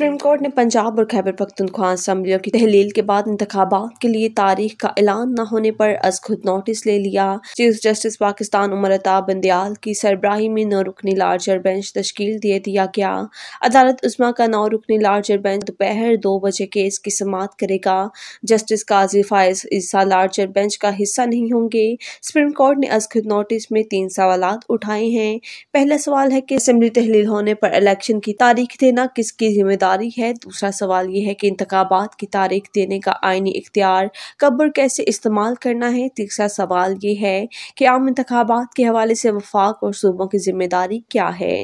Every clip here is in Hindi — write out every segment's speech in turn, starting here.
सुप्रीम कोर्ट ने पंजाब और खैबर पख्तनख्वा असम्बलियों की तहलील के बाद इंतबात के लिए तारीख का ऐलान न होने पर अज खुद नोटिस ले लिया चीफ जस्टिस पाकिस्तान उमर अताब बंदयाल की सरबराही में नौ रुकनी लार्जर बेंच तश्कील दे दिया गया अदालत उस्मा का नौ रुकनी लार्जर बेंच दोपहर दो बजे केस की समात करेगा justice Qazi Faez Isa larger bench का हिस्सा नहीं होंगे सुप्रीम कोर्ट ने अज खुद नोटिस में तीन सवाल उठाए हैं पहला सवाल है कि असम्बली तहलील होने पर इलेक्शन की तारीख देना किसकी जिम्मेदार जारी है दूसरा सवाल ये है कि इंतबात की तारीख देने का आइनी इख्तियार कब और कैसे इस्तेमाल करना है तीसरा सवाल ये है कि आम इंतबात के हवाले से वफाक और सूबों की जिम्मेदारी क्या है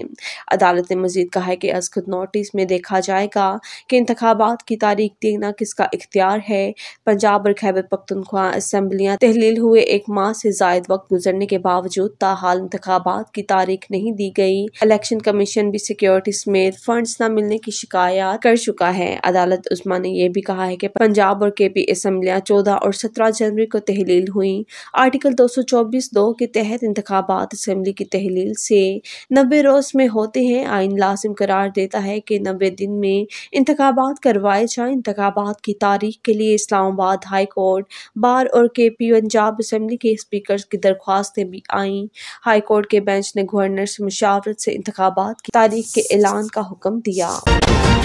अदालत ने मजीद कहा है कि अज खुद नोटिस में देखा जाएगा कि इंतबात की तारीख देना किसका इख्तियार है पंजाब और खैबर पख्तनख्वा असम्बलियाँ तहलील हुए एक माह से जायद वक्त गुजरने के बावजूद ताहाल इंतबात की तारीख नहीं दी गई इलेक्शन कमीशन भी सिक्योरिटी समेत फंड न मिलने की शिकायत आयात कर चुका है अदालत उस्मान ने यह भी कहा है कि पंजाब और के पी असम्बलियाँ चौदह और सत्रह जनवरी को तहलील हुई आर्टिकल दो सौ चौबीस दो के तहत इंतबात असम्बली की तहलील से नब्बे रोज में होते हैं आइन लाजिम करार देता है कि नब्बे दिन में इंतबात करवाए जाए इंतबात की तारीख के लिए इस्लामाबाद हाई कोर्ट बार और के पी पंजाब असम्बली के स्पीकर की दरख्वास्तें भी आई हाई कोर्ट के बेंच ने गवर्नर से मुशावरत से इंतबात की तारीख के ऐलान का हुक्म दिया